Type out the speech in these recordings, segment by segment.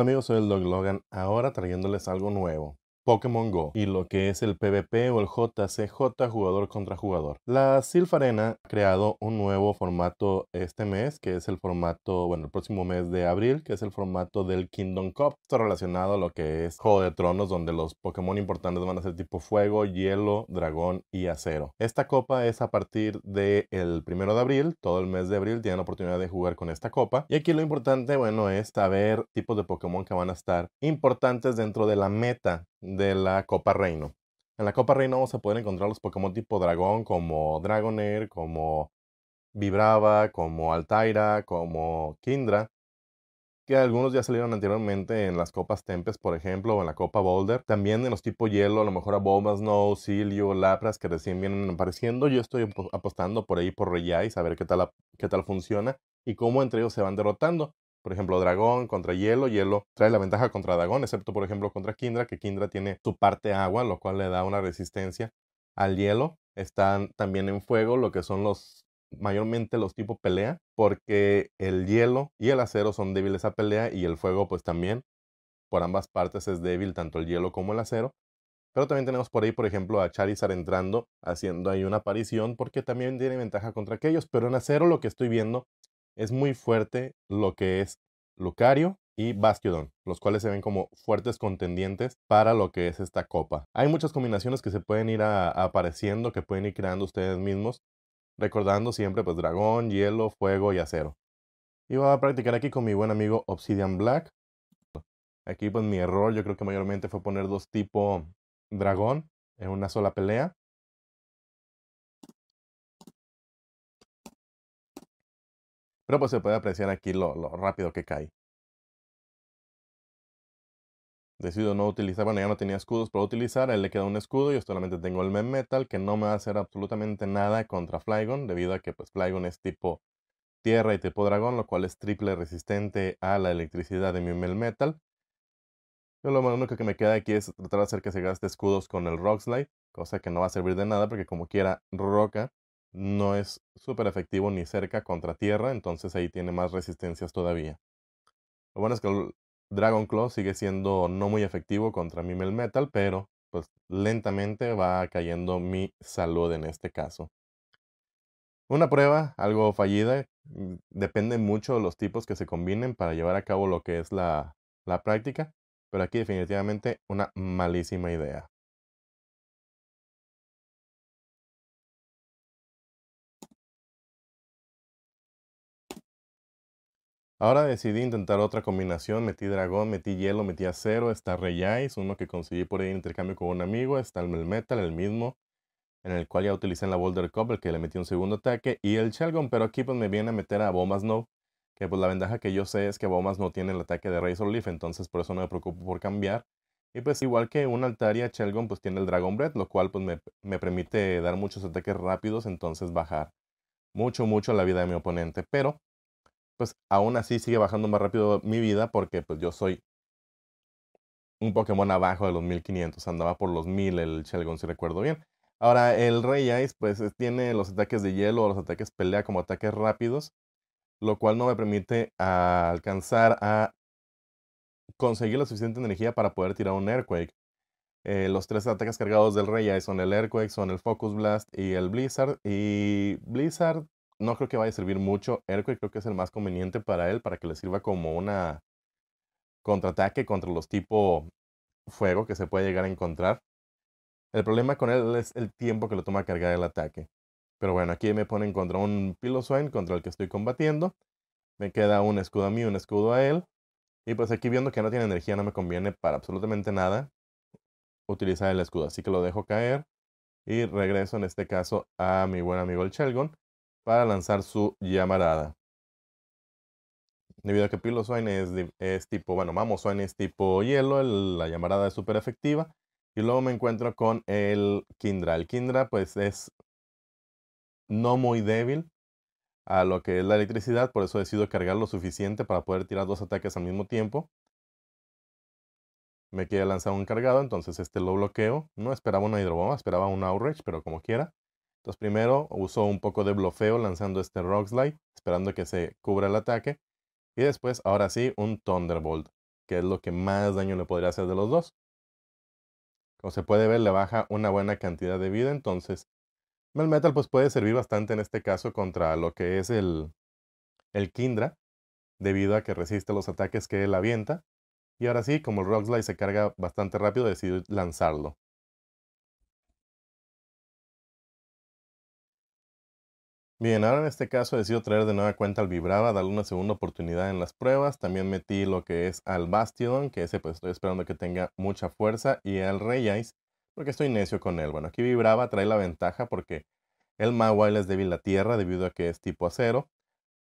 amigos, soy el Doc Logan, ahora trayéndoles algo nuevo. Pokémon Go y lo que es el PvP o el JCJ jugador contra jugador. La Silph Arena ha creado un nuevo formato este mes, que es el formato, bueno, el próximo mes de abril, que es el formato del Kingdom Cup. Está relacionado a lo que es Juego de Tronos, donde los Pokémon importantes van a ser tipo fuego, hielo, dragón y acero. Esta copa es a partir del el primero de abril, todo el mes de abril tienen la oportunidad de jugar con esta copa. Y aquí lo importante, bueno, es saber tipos de Pokémon que van a estar importantes dentro de la meta de la Copa Reino. En la Copa Reino vamos a poder encontrar los Pokémon tipo dragón como Dragonair, como Vibrava, como Altaira, como Kindra, que algunos ya salieron anteriormente en las copas Tempest, por ejemplo, o en la copa Boulder. También en los tipo hielo, a lo mejor a bombas Snow, Silio, Lapras, que recién vienen apareciendo. Yo estoy apostando por ahí por Reyes, a ver qué tal, qué tal funciona y cómo entre ellos se van derrotando. Por ejemplo, Dragón contra Hielo, Hielo trae la ventaja contra Dragón, excepto por ejemplo contra Kindra, que Kindra tiene su parte agua, lo cual le da una resistencia al hielo. Están también en fuego lo que son los mayormente los tipo pelea, porque el hielo y el acero son débiles a pelea y el fuego pues también por ambas partes es débil tanto el hielo como el acero. Pero también tenemos por ahí, por ejemplo, a Charizard entrando, haciendo ahí una aparición, porque también tiene ventaja contra aquellos. Pero en acero lo que estoy viendo es muy fuerte lo que es Lucario y Bastiodon, los cuales se ven como fuertes contendientes para lo que es esta copa. Hay muchas combinaciones que se pueden ir apareciendo, que pueden ir creando ustedes mismos, recordando siempre pues dragón, hielo, fuego y acero. Y voy a practicar aquí con mi buen amigo Obsidian Black. Aquí pues mi error yo creo que mayormente fue poner dos tipo dragón en una sola pelea. Pero pues se puede apreciar aquí lo, rápido que cae. Decido no utilizar, bueno, ya no tenía escudos para utilizar, a él le queda un escudo, yo solamente tengo el Memmetal. Metal, que no me va a hacer absolutamente nada contra Flygon, debido a que pues Flygon es tipo tierra y tipo dragón, lo cual es triple resistente a la electricidad de mi Metal. Yo lo único que me queda aquí es tratar de hacer que se gaste escudos con el Rock Slide, cosa que no va a servir de nada porque como quiera roca no es súper efectivo ni cerca contra tierra, entonces ahí tiene más resistencias todavía. Lo bueno es que el Dragon Claw sigue siendo no muy efectivo contra mimel Metal, pero pues lentamente va cayendo mi salud en este caso. Una prueba algo fallida, mm, depende mucho de los tipos que se combinen para llevar a cabo lo que es la práctica, pero aquí definitivamente una malísima idea. Ahora decidí intentar otra combinación, metí dragón, metí hielo, metí acero, está Rey Ice, uno que conseguí por ahí en intercambio con un amigo, está el Melmetal, el mismo, en el cual ya utilicé en la Boulder Cup, el que le metí un segundo ataque, y el Shelgon, pero aquí pues me viene a meter a Bomas No, que pues la ventaja que yo sé es que Bombas No tiene el ataque de Razor Leaf, entonces por eso no me preocupo por cambiar. Y pues igual que un Altaria, Shelgon pues tiene el Dragon Breath, lo cual pues me, me permite dar muchos ataques rápidos, entonces bajar mucho, mucho la vida de mi oponente, pero pues aún así sigue bajando más rápido mi vida porque pues yo soy un Pokémon abajo de los 1500, andaba por los 1000 el Shelgon si recuerdo bien. Ahora el Rey Ice pues tiene los ataques de hielo, los ataques pelea como ataques rápidos, lo cual no me permite alcanzar a conseguir la suficiente energía para poder tirar un Earthquake. Eh, los tres ataques cargados del Rey Ice son el Earthquake, son el Focus Blast y el Blizzard. Y Blizzard no creo que vaya a servir mucho. Erco creo que es el más conveniente para él, para que le sirva como una contraataque contra los tipo fuego que se puede llegar a encontrar. El problema con él es el tiempo que le toma cargar el ataque. Pero bueno, aquí me ponen contra un Piloswine contra el que estoy combatiendo. Me queda un escudo a mí, un escudo a él. Y pues aquí viendo que no tiene energía no me conviene para absolutamente nada utilizar el escudo. Así que lo dejo caer y regreso en este caso a mi buen amigo el Shelgon para lanzar su llamarada. Debido a que Pilo es, tipo, bueno, Mamo Swine es tipo hielo, la llamarada es súper efectiva. Y luego me encuentro con el Kindra. El Kindra pues es no muy débil a lo que es la electricidad, por eso decido cargar lo suficiente para poder tirar dos ataques al mismo tiempo. Me queda lanzar un cargado, entonces este lo bloqueo. No esperaba una hidrobomba, esperaba un outrage, pero como quiera. Entonces primero usó un poco de blofeo lanzando este Rock esperando que se cubra el ataque. Y después, ahora sí, un Thunderbolt, que es lo que más daño le podría hacer de los dos. Como se puede ver, le baja una buena cantidad de vida, entonces Melmetal pues puede servir bastante en este caso contra lo que es el, Kindra, debido a que resiste los ataques que él avienta. Y ahora sí, como el Rockslide se carga bastante rápido, decidió lanzarlo. Bien, ahora en este caso decidido traer de nueva cuenta al Vibrava, darle una segunda oportunidad en las pruebas. También metí lo que es al Bastion, que ese pues estoy esperando que tenga mucha fuerza, y al Rey Ice, porque estoy necio con él. Bueno, aquí Vibrava trae la ventaja porque el Mawile es débil a tierra debido a que es tipo acero,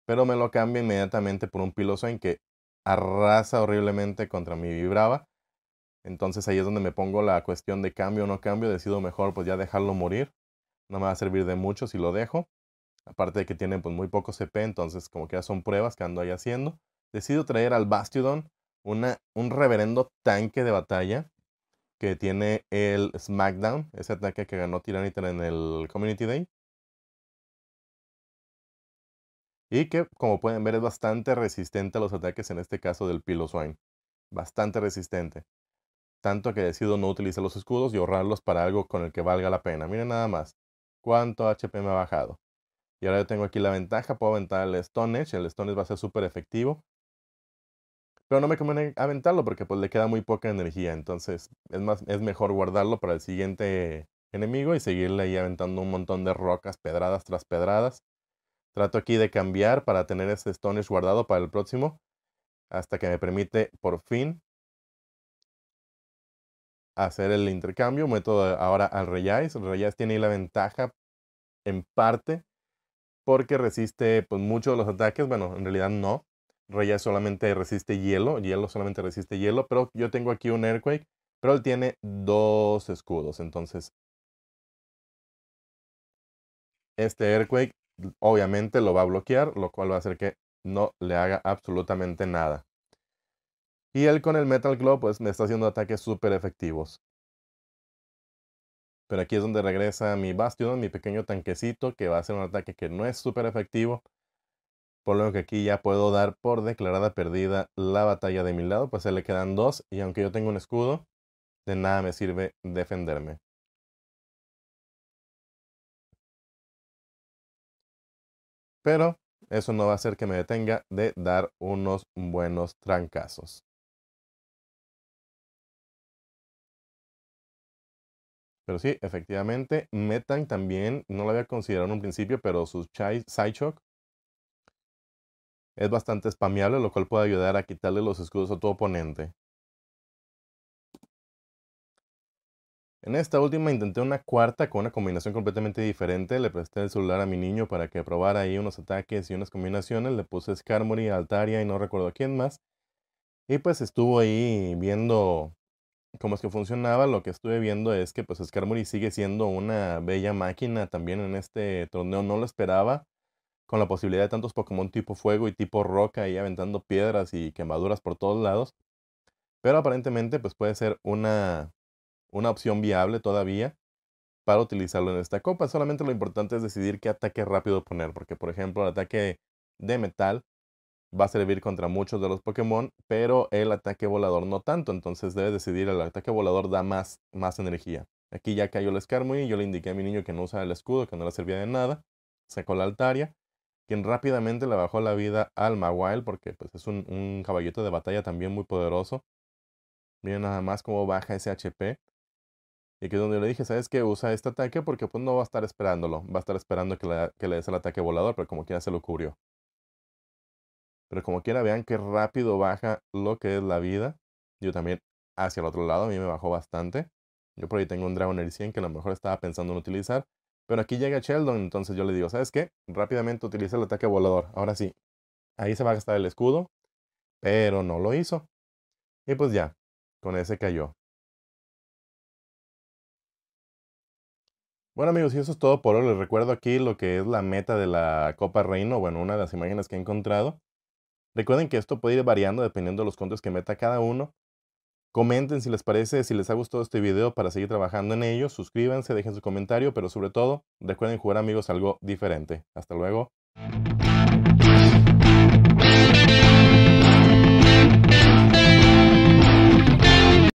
pero me lo cambia inmediatamente por un en que arrasa horriblemente contra mi Vibrava. Entonces ahí es donde me pongo la cuestión de cambio o no cambio, decido mejor pues ya dejarlo morir. No me va a servir de mucho si lo dejo aparte de que tienen pues muy poco CP, entonces como que ya son pruebas que ando ahí haciendo, decido traer al Bastiodon una, un reverendo tanque de batalla que tiene el SmackDown, ese ataque que ganó Tyranitar en el Community Day. Y que, como pueden ver, es bastante resistente a los ataques, en este caso del Piloswine. Bastante resistente. Tanto que decido no utilizar los escudos y ahorrarlos para algo con el que valga la pena. Miren nada más cuánto HP me ha bajado. Y ahora yo tengo aquí la ventaja, puedo aventar el Stone Edge, el Stone Edge va a ser súper efectivo. Pero no me conviene aventarlo porque pues le queda muy poca energía, entonces es, más, es mejor guardarlo para el siguiente enemigo y seguirle ahí aventando un montón de rocas, pedradas tras pedradas. Trato aquí de cambiar para tener ese Stone Edge guardado para el próximo, hasta que me permite por fin hacer el intercambio. Meto eh, ahora al Reyes. Reyes tiene ahí la ventaja en parte porque resiste pues, muchos de los ataques. Bueno, en realidad no. Raya solamente resiste hielo, hielo solamente resiste hielo, pero yo tengo aquí un Earthquake, pero él tiene dos escudos, entonces este Earthquake obviamente lo va a bloquear, lo cual va a hacer que no le haga absolutamente nada. Y él con el Metal glow. pues me está haciendo ataques súper efectivos. Pero aquí es donde regresa mi Bastion, mi pequeño tanquecito, que va a ser un ataque que no es súper efectivo. Por lo que aquí ya puedo dar por declarada perdida la batalla de mi lado, pues se le quedan dos. Y aunque yo tengo un escudo, de nada me sirve defenderme. Pero eso no va a hacer que me detenga de dar unos buenos trancazos. Pero sí, efectivamente, Metang también, no lo había considerado en un principio, pero su Shock es bastante spameable, lo cual puede ayudar a quitarle los escudos a tu oponente. En esta última intenté una cuarta con una combinación completamente diferente. Le presté el celular a mi niño para que probara ahí unos ataques y unas combinaciones. Le puse Skarmory, Altaria y no recuerdo quién más. Y pues estuvo ahí viendo como es que funcionaba, lo que estuve viendo es que pues Scarmory sigue siendo una bella máquina también en este torneo, no lo esperaba, con la posibilidad de tantos Pokémon tipo fuego y tipo roca ahí aventando piedras y quemaduras por todos lados, pero aparentemente pues puede ser una, una opción viable todavía para utilizarlo en esta copa, solamente lo importante es decidir qué ataque rápido poner, porque por ejemplo el ataque de metal va a servir contra muchos de los Pokémon, pero el ataque volador no tanto, entonces debe decidir, el ataque volador da más, más energía. Aquí ya cayó el Skarmory, yo le indiqué a mi niño que no usara el escudo, que no le servía de nada, sacó la Altaria, quien rápidamente le bajó la vida al Mawile, porque pues, es un, un caballito de batalla también muy poderoso. Miren nada más cómo baja ese HP. Y que es donde le dije, ¿sabes qué? Usa este ataque porque pues no va a estar esperándolo. Va a estar esperando que, que le des el ataque volador, pero como quiera se lo cubrió. Pero como quiera, vean qué rápido baja lo que es la vida. Yo también hacia el otro lado, a mí me bajó bastante. Yo por ahí tengo un Dragonair 100 que a lo mejor estaba pensando en utilizar. Pero aquí llega Sheldon, entonces yo le digo, ¿sabes qué? Rápidamente utiliza el ataque volador. Ahora sí, ahí se va a gastar el escudo, pero no lo hizo. Y pues ya, con ese cayó. Bueno amigos, y eso es todo por hoy. Les recuerdo aquí lo que es la meta de la Copa Reino, bueno, una de las imágenes que he encontrado. Recuerden que esto puede ir variando dependiendo de los contos que meta cada uno. Comenten si les parece, si les ha gustado este video para seguir trabajando en ello. Suscríbanse, dejen su comentario, pero sobre todo recuerden jugar amigos algo diferente. Hasta luego.